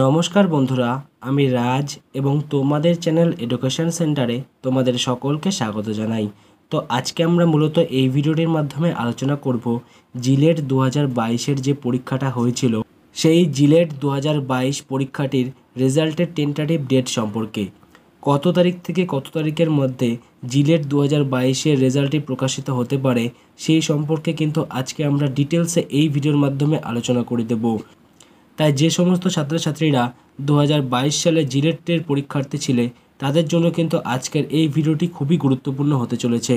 নমস্কার বন্ধুরা আমি রাজ এবং তোমাদের চ্যানেল এডুকেশন সেন্টারে তোমাদের সকলকে স্বাগত জানাই তো আজকে আমরা মূলত এই ভিডিওটির মাধ্যমে আলোচনা করব জিলেট দু হাজার যে পরীক্ষাটা হয়েছিল সেই জিলেট দু পরীক্ষাটির রেজাল্টের টেন্টারিভ ডেট সম্পর্কে কত তারিখ থেকে কত তারিখের মধ্যে জিলেট দু হাজার বাইশের রেজাল্টটি প্রকাশিত হতে পারে সেই সম্পর্কে কিন্তু আজকে আমরা ডিটেলসে এই ভিডিওর মাধ্যমে আলোচনা করে দেবো তাই যে সমস্ত ছাত্রছাত্রীরা দু সালে জিলেটের পরীক্ষার্থী ছিলে তাদের জন্য কিন্তু আজকের এই ভিডিওটি খুবই গুরুত্বপূর্ণ হতে চলেছে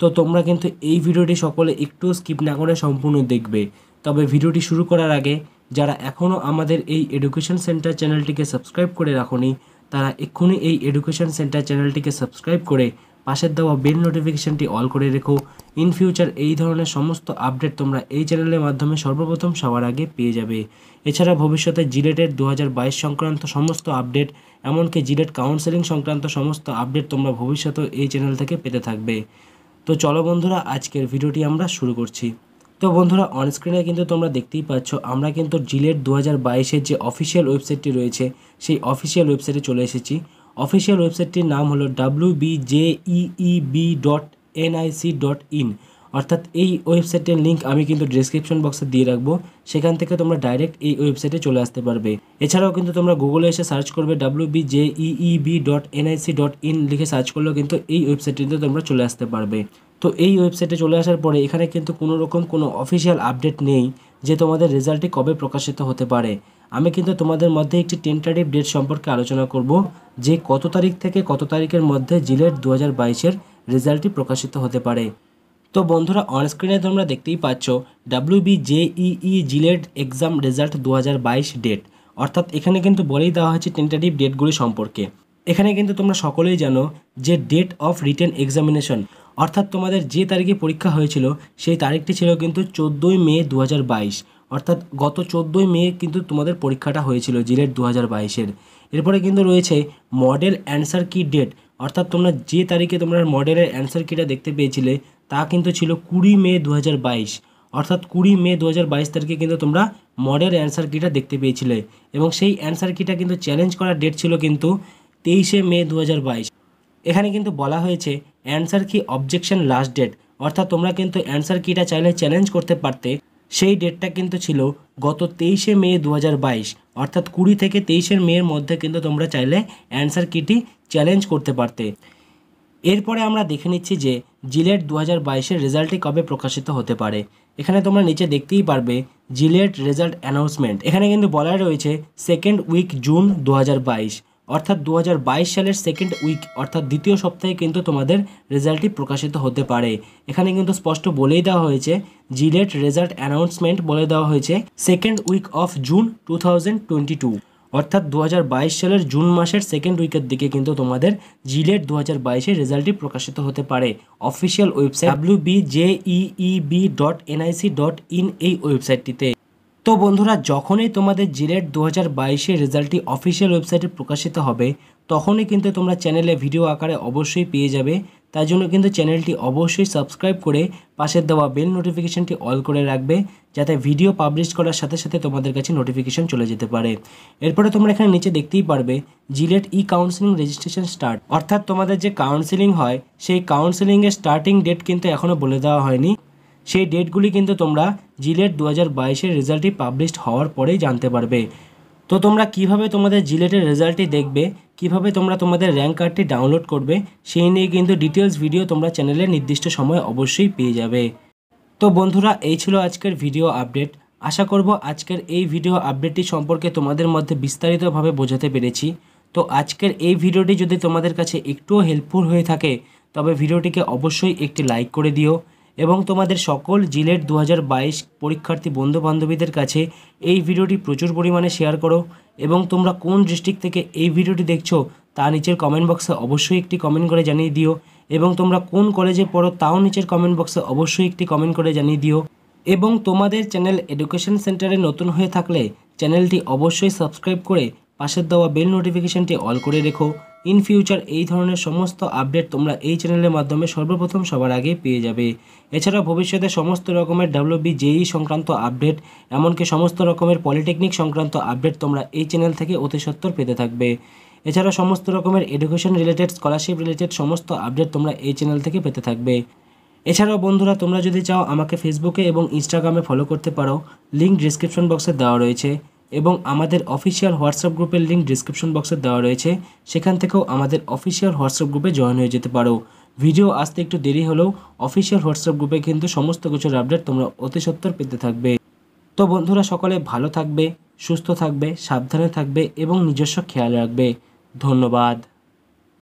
তো তোমরা কিন্তু এই ভিডিওটি সকলে একটু স্কিপ না করে সম্পূর্ণ দেখবে তবে ভিডিওটি শুরু করার আগে যারা এখনও আমাদের এই এডুকেশন সেন্টার চ্যানেলটিকে সাবস্ক্রাইব করে রাখনি তারা এক্ষুনি এই এডুকেশন সেন্টার চ্যানেলটিকে সাবস্ক্রাইব করে পাশের দেওয়া বেল নোটিফিকেশানটি অল করে রেখো ইন ফিউচার এই ধরনের সমস্ত আপডেট তোমরা এই চ্যানেলের মাধ্যমে সর্বপ্রথম সবার আগে পেয়ে যাবে এছাড়া ভবিষ্যতে জিলেটের দু সংক্রান্ত সমস্ত আপডেট এমনকি জিলেট কাউন্সেলিং সংক্রান্ত সমস্ত আপডেট তোমরা ভবিষ্যতে এই চ্যানেল থেকে পেতে থাকবে তো চলো বন্ধুরা আজকের ভিডিওটি আমরা শুরু করছি তো বন্ধুরা অনস্ক্রিনে কিন্তু তোমরা দেখতেই পাচ্ছ আমরা কিন্তু জিলেট দু হাজার যে অফিসিয়াল ওয়েবসাইটটি রয়েছে সেই অফিসিয়াল ওয়েবসাইটে চলে এসেছি অফিসিয়াল ওয়েবসাইটটির নাম হলো W B dot NIC dot in অর্থাৎ এই ওয়েবসাইটের লিঙ্ক আমি কিন্তু ডিসক্রিপশন বক্সে দিয়ে রাখবো সেখান থেকে তোমরা ডাইরেক্ট এই ওয়েবসাইটে চলে আসতে পারবে এছাড়াও কিন্তু তোমরা গুগলে এসে সার্চ করবে W B dot NIC dot in লিখে সার্চ করলেও কিন্তু এই ওয়েবসাইটটিতে তোমরা চলে আসতে পারবে তো এই ওয়েবসাইটে চলে আসার পরে এখানে কিন্তু কোনো রকম কোনো অফিসিয়াল আপডেট নেই যে তোমাদের রেজাল্টটি কবে প্রকাশিত হতে পারে আমি কিন্তু তোমাদের মধ্যে একটি টেন্টারিভ ডেট সম্পর্কে আলোচনা করব যে কত তারিখ থেকে কত তারিখের মধ্যে জিলেট দু হাজার বাইশের রেজাল্টটি প্রকাশিত হতে পারে তো বন্ধুরা অনস্ক্রিনে তোমরা দেখতেই পাচ্ছ W B JEE JELET exam result due date অর্থাৎ এখানে কিন্তু বলেই দেওয়া হয়েছে টেন্টারিভ ডেটগুলি সম্পর্কে এখানে কিন্তু তোমরা সকলেই জানো যে ডেট অফ রিটেন এক্সামিনেশন অর্থাৎ তোমাদের যে তারিখে পরীক্ষা হয়েছিল সেই তারিখটি ছিল কিন্তু চোদ্দোই মে দু অর্থাৎ গত চোদ্দোই মে কিন্তু তোমাদের পরীক্ষাটা হয়েছিল জিলেট দু হাজার বাইশের এরপরে কিন্তু রয়েছে মডেল অ্যান্সার কি ডেট অর্থাৎ তোমরা যে তারিখে তোমরা মডেলের অ্যান্সার কিটা দেখতে পেয়েছিলে তা কিন্তু ছিল কুড়ি মে দু হাজার বাইশ অর্থাৎ কুড়ি মে দু তারিখে কিন্তু তোমরা মডেল অ্যান্সার কিটা দেখতে পেয়েছিলে এবং সেই অ্যান্সার কিটা কিন্তু চ্যালেঞ্জ করার ডেট ছিল কিন্তু তেইশে মে দু এখানে কিন্তু বলা হয়েছে অ্যান্সার কি অবজেকশন লাস্ট ডেট অর্থাৎ তোমরা কিন্তু অ্যান্সার কিটা চাইলে চ্যালেঞ্জ করতে পারতে সেই ডেটটা কিন্তু ছিল গত তেইশে মে দু অর্থাৎ কুড়ি থেকে তেইশের মেয়ের মধ্যে কিন্তু তোমরা চাইলে অ্যান্সার কিটি চ্যালেঞ্জ করতে পারতে এরপরে আমরা দেখে নিচ্ছি যে জিলেট দু হাজার বাইশের রেজাল্টটি কবে প্রকাশিত হতে পারে এখানে তোমরা নিচে দেখতেই পারবে জিলেট রেজাল্ট অ্যানাউন্সমেন্ট এখানে কিন্তু বলা রয়েছে সেকেন্ড উইক জুন দু অর্থাৎ দু সালের সেকেন্ড উইক অর্থাৎ দ্বিতীয় সপ্তাহে কিন্তু তোমাদের রেজাল্টটি প্রকাশিত হতে পারে এখানে কিন্তু স্পষ্ট বলেই দেওয়া হয়েছে জিলেট রেজাল্ট অ্যানাউন্সমেন্ট বলে দেওয়া হয়েছে second week of June two অর্থাৎ দু সালের জুন মাসের সেকেন্ড উইকের দিকে কিন্তু তোমাদের জিলেট দু হাজার বাইশের রেজাল্টটি প্রকাশিত হতে পারে official website W B J EE B dot NIC dot in এই ওয়েবসাইটটিতে তো বন্ধুরা যখনই তোমাদের জিলেট দু হাজার বাইশের রেজাল্টটি অফিসিয়াল ওয়েবসাইটে প্রকাশিত হবে তখনই কিন্তু তোমরা চ্যানেলে ভিডিও আকারে অবশ্যই পেয়ে যাবে তার জন্য কিন্তু চ্যানেলটি অবশ্যই সাবস্ক্রাইব করে পাশের দেওয়া বেল নোটিফিকেশানটি অল করে রাখবে যাতে ভিডিও পাবলিশ করার সাথে সাথে তোমাদের কাছে নোটিফিকেশান চলে যেতে পারে এরপরে তোমরা এখানে নিচে দেখতেই পারবে JELET e counselling registration start অর্থাৎ তোমাদের যে কাউন্সিলিং হয় সেই কাউন্সিলিংয়ের স্টার্টিং ডেট কিন্তু এখনও বলে দেওয়া হয়নি সেই ডেটগুলি কিন্তু তোমরা জিলেট দু হাজার বাইশের রেজাল্টটি পাবলিশড হওয়ার পরেই জানতে পারবে তো তোমরা কিভাবে তোমাদের জিলেটের রেজাল্টটি দেখবে কিভাবে তোমরা তোমাদের র্যাঙ্ক কার্ডটি ডাউনলোড করবে সেই নিয়ে কিন্তু ডিটেলস ভিডিও তোমরা চ্যানেলে নির্দিষ্ট সময় অবশ্যই পেয়ে যাবে তো বন্ধুরা এই ছিল আজকের ভিডিও আপডেট আশা করব আজকের এই ভিডিও আপডেটটি সম্পর্কে তোমাদের মধ্যে বিস্তারিতভাবে বোঝাতে পেরেছি তো আজকের এই ভিডিওটি যদি তোমাদের কাছে একটুও হেল্পফুল হয়ে থাকে তবে ভিডিওটিকে অবশ্যই একটি লাইক করে দিও এবং তোমাদের সকল জিলেট দু পরীক্ষার্থী বন্ধু বান্ধবীদের কাছে এই ভিডিওটি প্রচুর পরিমাণে শেয়ার করো এবং তোমরা কোন ডিস্ট্রিক্ট থেকে এই ভিডিওটি দেখছো তা নিচের কমেন্ট বক্সে অবশ্যই একটি কমেন্ট করে জানিয়ে দিও এবং তোমরা কোন কলেজে পড়ো তাও নিচের কমেন্ট বক্সে অবশ্যই একটি কমেন্ট করে জানিয়ে দিও এবং তোমাদের চ্যানেল এডুকেশন সেন্টারে নতুন হয়ে থাকলে চ্যানেলটি অবশ্যই সাবস্ক্রাইব করে পাশের দেওয়া বেল নোটিফিকেশানটি অল করে রেখো ইন ফিউচার এই ধরনের সমস্ত আপডেট তোমরা এই চ্যানেলের মাধ্যমে সর্বপ্রথম সবার আগে পেয়ে যাবে এছাড়া ভবিষ্যতে সমস্ত রকমের ডাব্লিউবি জেই e সংক্রান্ত আপডেট এমনকি সমস্ত রকমের পলিটেকনিক সংক্রান্ত আপডেট তোমরা এই চ্যানেল থেকে অতি সত্বর পেতে থাকবে এছাড়া সমস্ত রকমের এডুকেশন রিলেটেড স্কলারশিপ রিলেটেড সমস্ত আপডেট তোমরা এই চ্যানেল থেকে পেতে থাকবে এছাড়াও বন্ধুরা তোমরা যদি চাও আমাকে ফেসবুকে এবং ইনস্টাগ্রামে ফলো করতে পারো লিঙ্ক ডিসক্রিপশন বক্সে দেওয়া রয়েছে এবং আমাদের অফিসিয়াল হোয়াটসঅ্যাপ গ্রুপের লিঙ্ক ডিসক্রিপশন বক্সে দেওয়া রয়েছে সেখান থেকেও আমাদের অফিসিয়াল হোয়াটসঅ্যাপ গ্রুপে জয়েন হয়ে যেতে পারো ভিডিও আসতে একটু দেরি হলেও অফিসিয়াল হোয়াটসঅ্যাপ গ্রুপে কিন্তু সমস্ত কিছুর আপডেট তোমরা অতি সত্তর পেতে থাকবে তো বন্ধুরা সকলে ভালো থাকবে সুস্থ থাকবে সাবধানে থাকবে এবং নিজস্ব খেয়াল রাখবে ধন্যবাদ